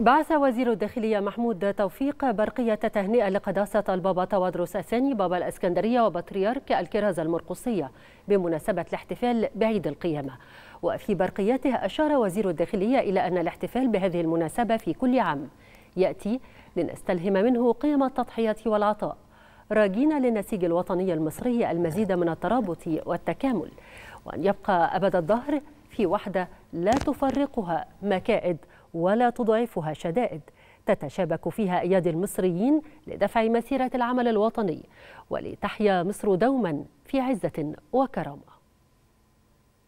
بعث وزير الداخلية محمود توفيق برقية تهنئة لقداسة البابا توادروس الثاني بابا الأسكندرية وبطريرك الكرازة المرقصية بمناسبة الاحتفال بعيد القيامة وفي برقيته أشار وزير الداخلية إلى أن الاحتفال بهذه المناسبة في كل عام يأتي لنستلهم منه قيم التضحية والعطاء راجين للنسيج الوطني المصري المزيد من الترابط والتكامل وأن يبقى أبد الدهر في وحدة لا تفرقها مكائد ولا تضعفها شدائد تتشابك فيها أيادي المصريين لدفع مسيرة العمل الوطني ولتحيا مصر دوما في عزة وكرامة